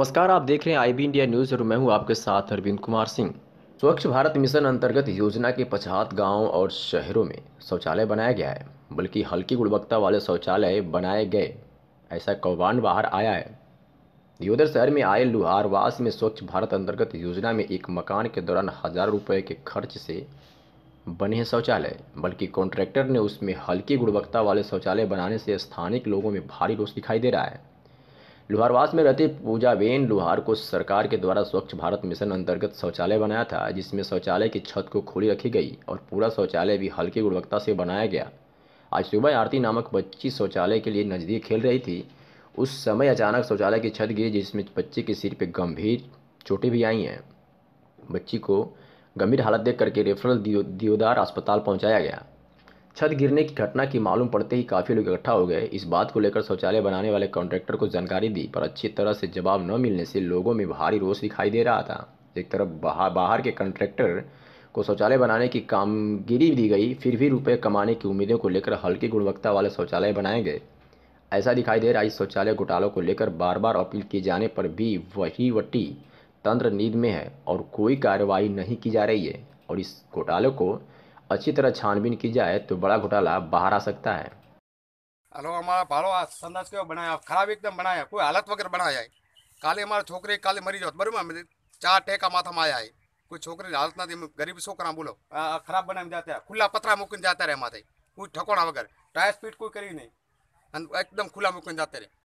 नमस्कार आप देख रहे हैं आईबी इंडिया न्यूज़ और मैं हूं आपके साथ अरविंद कुमार सिंह स्वच्छ भारत मिशन अंतर्गत योजना के पचहत्तर गांव और शहरों में शौचालय बनाया गया है बल्कि हल्की गुणवत्ता वाले शौचालय बनाए गए ऐसा कौबान बाहर आया है दियोदर शहर में आए लुहारवास में स्वच्छ भारत अंतर्गत योजना में एक मकान के दौरान हजार रुपये के खर्च से बने हैं शौचालय बल्कि कॉन्ट्रैक्टर ने उसमें हल्की गुणवत्ता वाले शौचालय बनाने से स्थानिक लोगों में भारी रोष दिखाई दे रहा है लोहारवास में रहती पूजाबेन लोहार को सरकार के द्वारा स्वच्छ भारत मिशन अंतर्गत शौचालय बनाया था जिसमें शौचालय की छत को खोली रखी गई और पूरा शौचालय भी हल्की गुणवत्ता से बनाया गया आज सुबह आरती नामक बच्ची शौचालय के लिए नज़दीक खेल रही थी उस समय अचानक शौचालय की छत गिरी जिसमें बच्चे के सिर पर गंभीर चोटें भी आई हैं बच्ची को गंभीर हालत देख करके रेफरल दियोदार अस्पताल पहुँचाया गया छत गिरने की घटना की मालूम पड़ते ही काफ़ी लोग इकट्ठा हो गए इस बात को लेकर शौचालय बनाने वाले कॉन्ट्रैक्टर को जानकारी दी पर अच्छी तरह से जवाब न मिलने से लोगों में भारी रोष दिखाई दे रहा था एक तरफ बाहर बाहर के कॉन्ट्रैक्टर को शौचालय बनाने की कामगिरी दी गई फिर भी रुपये कमाने की उम्मीदों को लेकर हल्की गुणवत्ता वाले शौचालय बनाए गए ऐसा दिखाई दे रहा इस शौचालय घोटालों को लेकर बार बार अपील किए जाने पर भी वही वटी तंत्र नींद में है और कोई कार्रवाई नहीं की जा रही है और इस घोटाले को अच्छी तरह छानबीन की जाए तो बड़ा घोटाला बाहर आ सकता है हेलो हमारा भालो संदाज के बनाया खराब एकदम बनाया कोई हालत वगैरह बनाया है काले हमारे छोकरे काले मरीज होत बरबर चार टेका माथा में आया है कोई छोकरी हालत ना गरीब छोकरा बोलो खराब बना जाता है खुला पतरा मुकन जाता रहे माथे कोई ठकोड़ा वगैरह टायर स्पीड कोई करी नहीं एकदम खुला मुकन जाते रहे